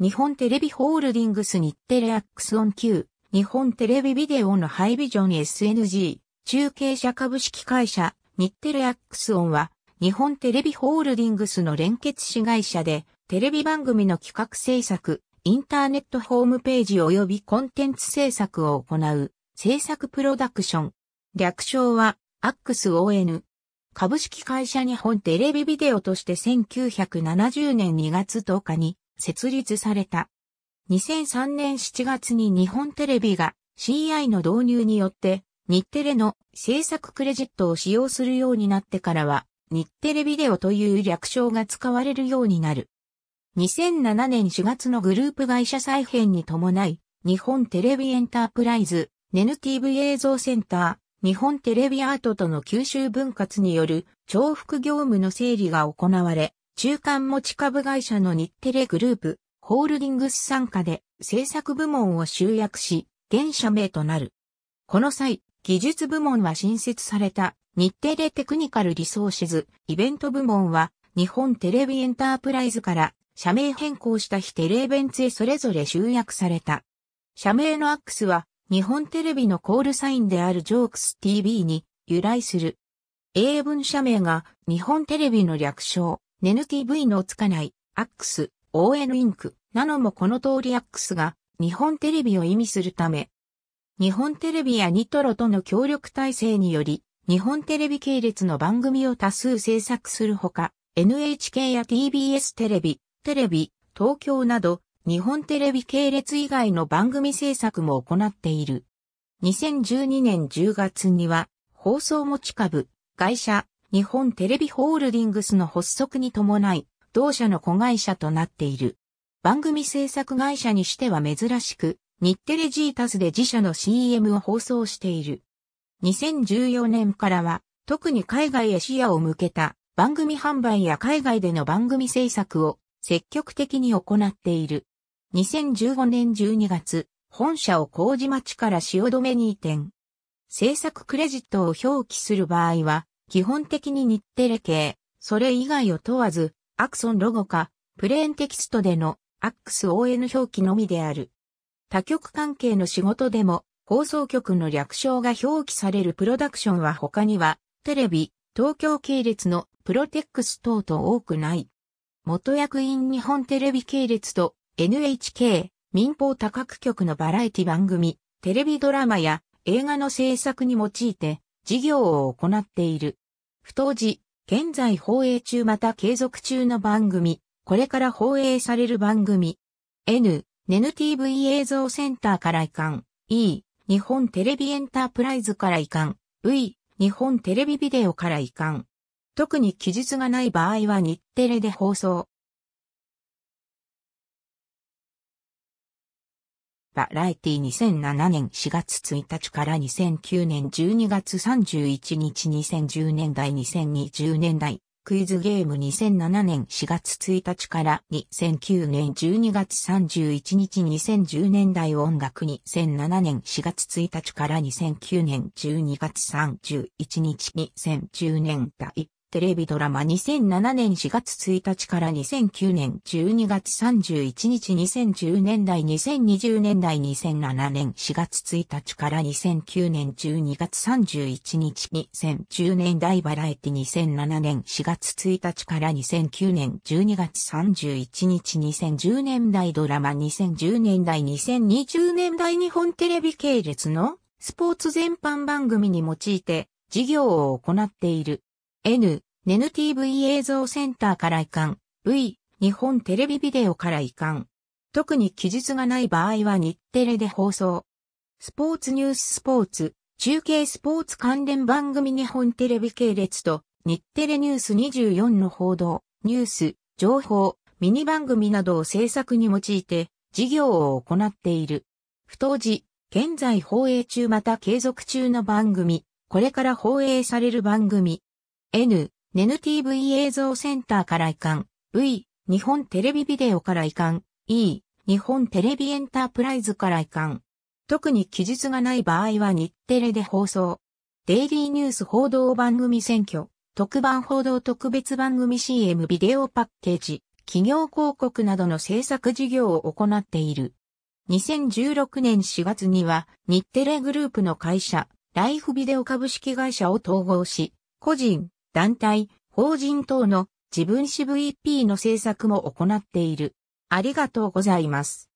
日本テレビホールディングス日テレアックスオン Q、日本テレビビデオのハイビジョン SNG、中継者株式会社、日テレアックスオンは、日本テレビホールディングスの連結子会社で、テレビ番組の企画制作、インターネットホームページ及びコンテンツ制作を行う、制作プロダクション。略称は、アックス ON。株式会社日本テレビビデオとして1970年2月10日に設立された。2003年7月に日本テレビが CI の導入によって日テレの制作クレジットを使用するようになってからは日テレビデオという略称が使われるようになる。2007年4月のグループ会社再編に伴い、日本テレビエンタープライズ、ネヌ TV 映像センター、日本テレビアートとの吸収分割による重複業務の整理が行われ、中間持ち株会社の日テレグループ、ホールディングス傘下で制作部門を集約し、現社名となる。この際、技術部門は新設された日テレテクニカルリソーシズ、イベント部門は日本テレビエンタープライズから社名変更した非テレイベンツへそれぞれ集約された。社名のアックスは日本テレビのコールサインであるジョークス TV に由来する。英文社名が日本テレビの略称。ネヌ TV のつかない、アックス、ON インク、なのもこの通りアックスが、日本テレビを意味するため、日本テレビやニトロとの協力体制により、日本テレビ系列の番組を多数制作するほか、NHK や TBS テレビ、テレビ、東京など、日本テレビ系列以外の番組制作も行っている。2012年10月には、放送持ち株、会社、日本テレビホールディングスの発足に伴い、同社の子会社となっている。番組制作会社にしては珍しく、日テレジータスで自社の CM を放送している。2014年からは、特に海外へ視野を向けた番組販売や海外での番組制作を積極的に行っている。2015年12月、本社を麹町から汐留に移転。制作クレジットを表記する場合は、基本的に日テレ系、それ以外を問わず、アクソンロゴか、プレーンテキストでのアックス ON 表記のみである。他局関係の仕事でも、放送局の略称が表記されるプロダクションは他には、テレビ、東京系列のプロテックス等と多くない。元役員日本テレビ系列と NHK、民放多角局のバラエティ番組、テレビドラマや映画の制作に用いて、事業を行っている。不当時、現在放映中また継続中の番組、これから放映される番組。N、n n t v 映像センターから移管。E、日本テレビエンタープライズから移管。V、日本テレビビデオから移管。特に記述がない場合は日テレで放送。バラエティ2007年4月1日から2009年12月31日2010年代2020年代クイズゲーム2007年4月1日から2009年12月31日2010年代音楽2007年4月1日から2009年12月31日2010年代テレビドラマ2007年4月1日から2009年12月31日2010年代2020年代2007年4月1日から2009年12月31日2010年代バラエティ2007年4月1日から2009年12月31日2010年代ドラマ2010年代2020年代日本テレビ系列のスポーツ全般番組に用いて事業を行っている。N、n t v 映像センターから移管、V、日本テレビビデオから移管。特に記述がない場合は日テレで放送。スポーツニューススポーツ、中継スポーツ関連番組日本テレビ系列と日テレニュース24の報道、ニュース、情報、ミニ番組などを制作に用いて事業を行っている。不当時、現在放映中また継続中の番組、これから放映される番組、N、n TV 映像センターから移管、V、日本テレビビデオから移管、E、日本テレビエンタープライズから移管。特に記述がない場合は日テレで放送。デイリーニュース報道番組選挙、特番報道特別番組 CM ビデオパッケージ、企業広告などの制作事業を行っている。2016年4月には日テレグループの会社、ライフビデオ株式会社を統合し、個人、団体、法人等の自分史 VP の制作も行っている。ありがとうございます。